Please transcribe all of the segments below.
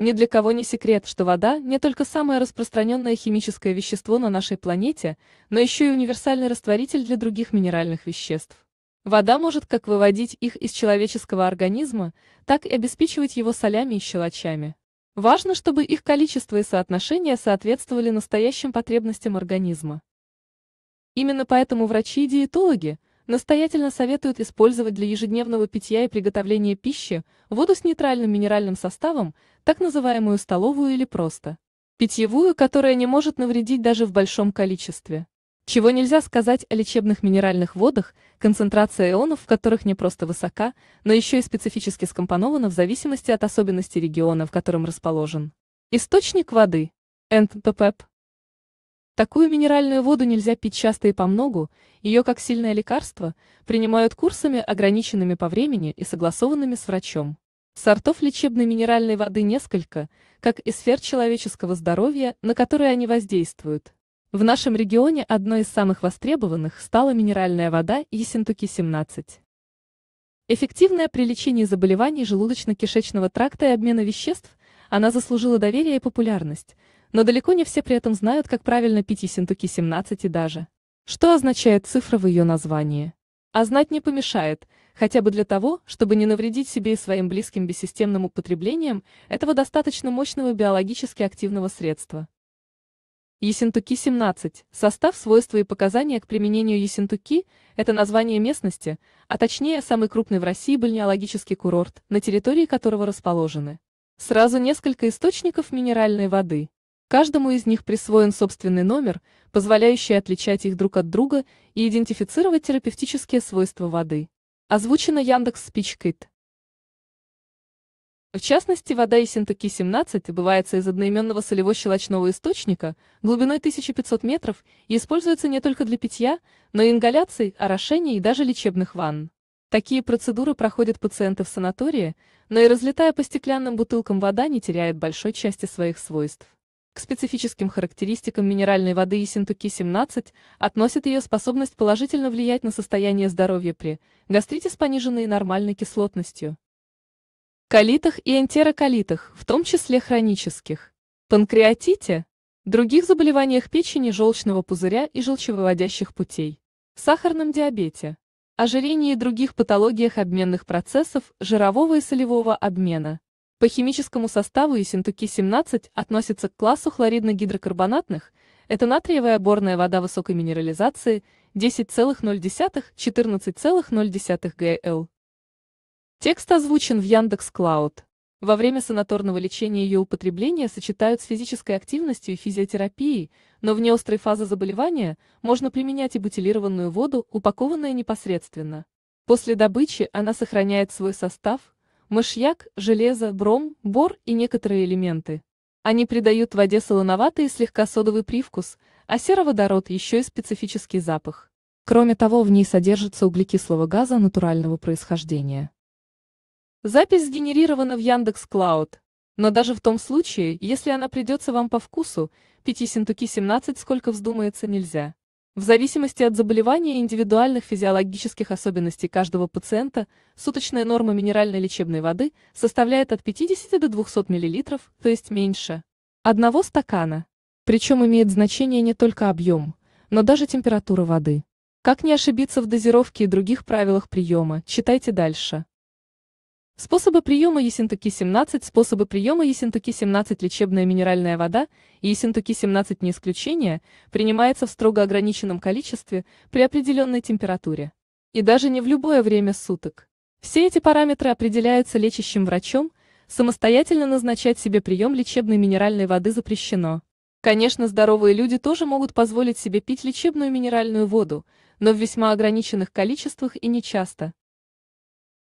Ни для кого не секрет, что вода не только самое распространенное химическое вещество на нашей планете, но еще и универсальный растворитель для других минеральных веществ. Вода может как выводить их из человеческого организма, так и обеспечивать его солями и щелочами. Важно, чтобы их количество и соотношение соответствовали настоящим потребностям организма. Именно поэтому врачи и диетологи – настоятельно советуют использовать для ежедневного питья и приготовления пищи воду с нейтральным минеральным составом, так называемую столовую или просто питьевую, которая не может навредить даже в большом количестве. Чего нельзя сказать о лечебных минеральных водах, концентрация ионов в которых не просто высока, но еще и специфически скомпонована в зависимости от особенностей региона, в котором расположен источник воды. НППП Такую минеральную воду нельзя пить часто и по многу. ее как сильное лекарство принимают курсами, ограниченными по времени и согласованными с врачом. Сортов лечебной минеральной воды несколько, как и сфер человеческого здоровья, на которые они воздействуют. В нашем регионе одной из самых востребованных стала минеральная вода Ессентуки-17. Эффективная при лечении заболеваний желудочно-кишечного тракта и обмена веществ, она заслужила доверие и популярность – но далеко не все при этом знают, как правильно пить ессентуки 17 и даже. Что означает цифра в ее названии? А знать не помешает, хотя бы для того, чтобы не навредить себе и своим близким бессистемным употреблением этого достаточно мощного биологически активного средства. Ессентуки 17. Состав, свойства и показания к применению Ессентуки – это название местности, а точнее самый крупный в России бальнеологический курорт, на территории которого расположены сразу несколько источников минеральной воды. Каждому из них присвоен собственный номер, позволяющий отличать их друг от друга и идентифицировать терапевтические свойства воды. Озвучено Яндекс Спичкит. В частности, вода Ессентуки-17 добывается из одноименного солево щелочного источника глубиной 1500 метров и используется не только для питья, но и ингаляций, орошений и даже лечебных ванн. Такие процедуры проходят пациенты в санатории, но и разлетая по стеклянным бутылкам вода не теряет большой части своих свойств. К специфическим характеристикам минеральной воды Ессентуки-17 относят ее способность положительно влиять на состояние здоровья при гастрите с пониженной нормальной кислотностью, колитах и энтероколитах, в том числе хронических, панкреатите, других заболеваниях печени, желчного пузыря и желчевыводящих путей, сахарном диабете, ожирении и других патологиях обменных процессов жирового и солевого обмена, по химическому составу Ессентуки-17 относится к классу хлоридно-гидрокарбонатных, это натриевая борная вода высокой минерализации 10,0-14,0 ГЛ. Текст озвучен в Яндекс Клауд. Во время санаторного лечения ее употребление сочетают с физической активностью и физиотерапией, но в неострой фазе заболевания можно применять и бутилированную воду, упакованную непосредственно. После добычи она сохраняет свой состав, Мышьяк, железо, бром, бор и некоторые элементы. Они придают воде солоноватый и слегка содовый привкус, а сероводород еще и специфический запах. Кроме того, в ней содержится углекислого газа натурального происхождения. Запись сгенерирована в Яндекс Клауд. Но даже в том случае, если она придется вам по вкусу, пяти синтуки 17 сколько вздумается нельзя. В зависимости от заболевания и индивидуальных физиологических особенностей каждого пациента, суточная норма минеральной лечебной воды составляет от 50 до 200 мл, то есть меньше одного стакана. Причем имеет значение не только объем, но даже температура воды. Как не ошибиться в дозировке и других правилах приема, читайте дальше. Способы приема Ессентуки-17 Способы приема Ессентуки-17 Лечебная минеральная вода и Ессентуки-17 не исключение, принимается в строго ограниченном количестве при определенной температуре. И даже не в любое время суток. Все эти параметры определяются лечащим врачом, самостоятельно назначать себе прием лечебной минеральной воды запрещено. Конечно, здоровые люди тоже могут позволить себе пить лечебную минеральную воду, но в весьма ограниченных количествах и нечасто.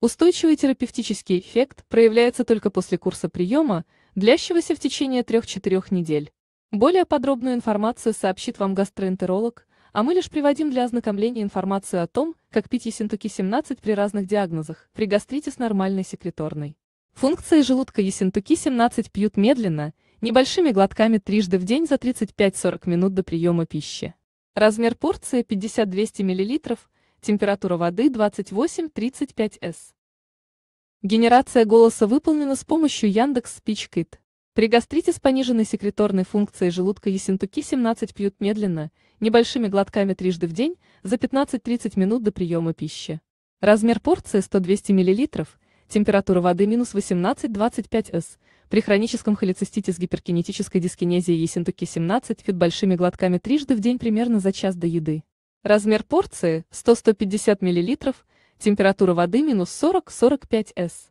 Устойчивый терапевтический эффект проявляется только после курса приема, длящегося в течение 3-4 недель. Более подробную информацию сообщит вам гастроэнтеролог, а мы лишь приводим для ознакомления информацию о том, как пить Есентуки-17 при разных диагнозах, при гастрите с нормальной секреторной. Функции желудка Есентуки-17 пьют медленно, небольшими глотками трижды в день за 35-40 минут до приема пищи. Размер порции 50-200 мл Температура воды 28-35 С. Генерация голоса выполнена с помощью Яндекс Спичкит. При гастрите с пониженной секреторной функцией желудка ессентуки 17 пьют медленно, небольшими глотками трижды в день, за 15-30 минут до приема пищи. Размер порции 100-200 мл, температура воды минус 18-25 С. При хроническом холецистите с гиперкинетической дискинезией ессентуки 17 пьют большими глотками трижды в день примерно за час до еды. Размер порции 100-150 мл, температура воды минус 40-45 С.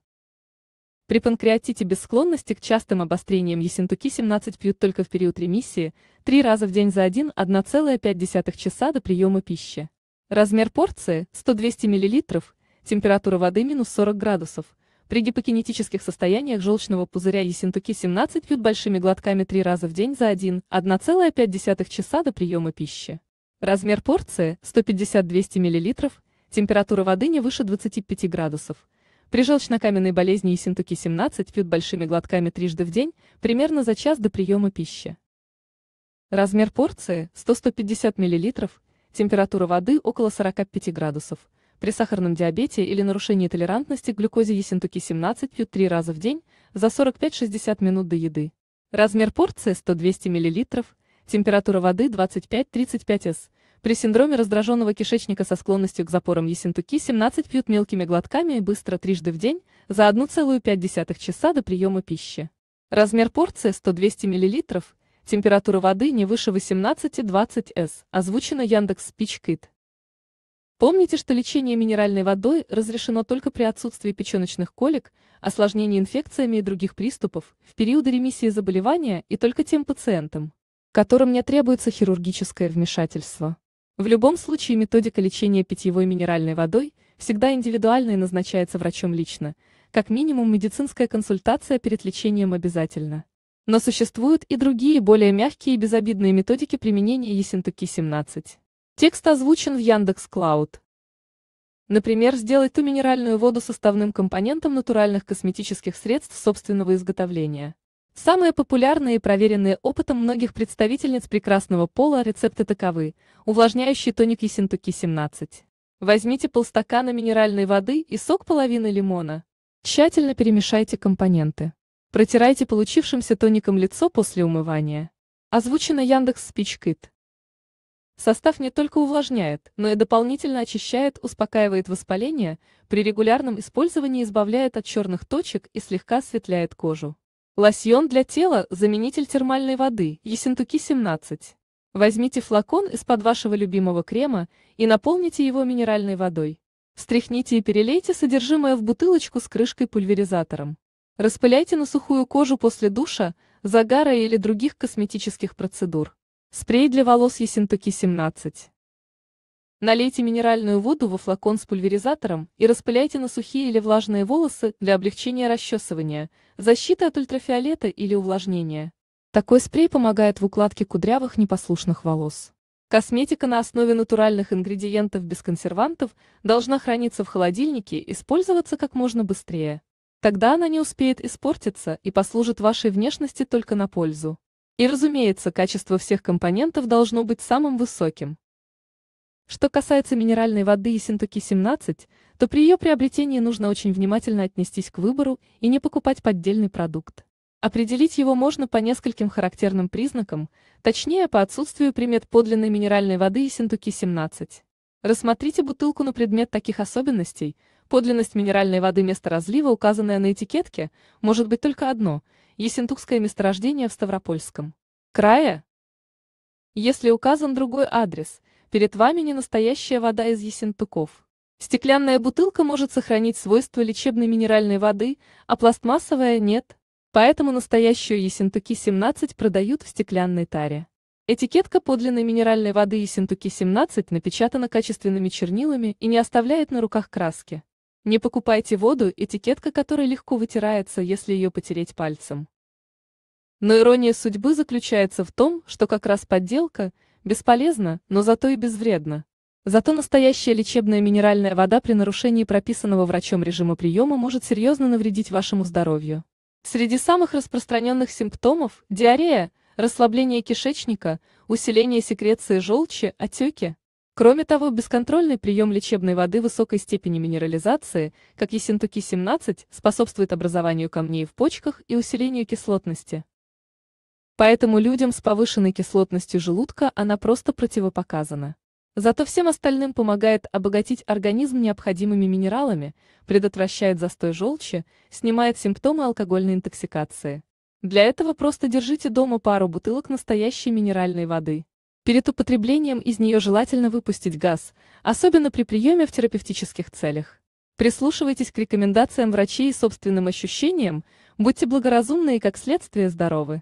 При панкреатите без склонности к частым обострениям ясентуки 17 пьют только в период ремиссии, три раза в день за 1-1,5 часа до приема пищи. Размер порции 100-200 мл, температура воды минус 40 градусов. При гипокинетических состояниях желчного пузыря ясентуки 17 пьют большими глотками три раза в день за 1-1,5 часа до приема пищи. Размер порции 150-200 мл, температура воды не выше 25 градусов. При желчнокаменной болезни и синтуки 17 пьют большими глотками трижды в день, примерно за час до приема пищи. Размер порции 100-150 мл, температура воды около 45 градусов. При сахарном диабете или нарушении толерантности к глюкозе Ессентуки-17 пьют три раза в день за 45-60 минут до еды. Размер порции 100-200 мл, температура воды 25-35 С. При синдроме раздраженного кишечника со склонностью к запорам ессентуки 17 пьют мелкими глотками и быстро трижды в день за 1,5 часа до приема пищи. Размер порции 100-200 мл, температура воды не выше 18-20 С, озвучено Яндекс Спичкит. Помните, что лечение минеральной водой разрешено только при отсутствии печеночных колик, осложнений инфекциями и других приступов, в периоды ремиссии заболевания и только тем пациентам, которым не требуется хирургическое вмешательство. В любом случае методика лечения питьевой минеральной водой всегда индивидуальна и назначается врачом лично, как минимум медицинская консультация перед лечением обязательно. Но существуют и другие более мягкие и безобидные методики применения Ессентуки-17. Текст озвучен в Яндекс Клауд. Например, сделать ту минеральную воду составным компонентом натуральных косметических средств собственного изготовления. Самые популярные и проверенные опытом многих представительниц прекрасного пола рецепты таковы. Увлажняющий тоник Ессентуки 17. Возьмите полстакана минеральной воды и сок половины лимона. Тщательно перемешайте компоненты. Протирайте получившимся тоником лицо после умывания. Озвучено Яндекс Спичкит. Состав не только увлажняет, но и дополнительно очищает, успокаивает воспаление, при регулярном использовании избавляет от черных точек и слегка осветляет кожу. Лосьон для тела – заменитель термальной воды, Ессентуки 17. Возьмите флакон из-под вашего любимого крема и наполните его минеральной водой. Встряхните и перелейте содержимое в бутылочку с крышкой-пульверизатором. Распыляйте на сухую кожу после душа, загара или других косметических процедур. Спрей для волос Ессентуки 17. Налейте минеральную воду во флакон с пульверизатором и распыляйте на сухие или влажные волосы для облегчения расчесывания, защиты от ультрафиолета или увлажнения. Такой спрей помогает в укладке кудрявых непослушных волос. Косметика на основе натуральных ингредиентов без консервантов должна храниться в холодильнике и использоваться как можно быстрее. Тогда она не успеет испортиться и послужит вашей внешности только на пользу. И разумеется, качество всех компонентов должно быть самым высоким. Что касается минеральной воды Ессентуки-17, то при ее приобретении нужно очень внимательно отнестись к выбору и не покупать поддельный продукт. Определить его можно по нескольким характерным признакам, точнее по отсутствию примет подлинной минеральной воды Ессентуки-17. Рассмотрите бутылку на предмет таких особенностей. Подлинность минеральной воды места разлива, указанная на этикетке, может быть только одно – Ессентукское месторождение в Ставропольском крае. Если указан другой адрес – Перед вами не настоящая вода из ессентуков. Стеклянная бутылка может сохранить свойства лечебной минеральной воды, а пластмассовая – нет. Поэтому настоящую Ессентуки-17 продают в стеклянной таре. Этикетка подлинной минеральной воды Ессентуки-17 напечатана качественными чернилами и не оставляет на руках краски. Не покупайте воду, этикетка которой легко вытирается, если ее потереть пальцем. Но ирония судьбы заключается в том, что как раз подделка – Бесполезно, но зато и безвредно. Зато настоящая лечебная минеральная вода при нарушении прописанного врачом режима приема может серьезно навредить вашему здоровью. Среди самых распространенных симптомов – диарея, расслабление кишечника, усиление секреции желчи, отеки. Кроме того, бесконтрольный прием лечебной воды высокой степени минерализации, как Ессентуки-17, способствует образованию камней в почках и усилению кислотности. Поэтому людям с повышенной кислотностью желудка она просто противопоказана. Зато всем остальным помогает обогатить организм необходимыми минералами, предотвращает застой желчи, снимает симптомы алкогольной интоксикации. Для этого просто держите дома пару бутылок настоящей минеральной воды. Перед употреблением из нее желательно выпустить газ, особенно при приеме в терапевтических целях. Прислушивайтесь к рекомендациям врачей и собственным ощущениям, будьте благоразумны и как следствие здоровы.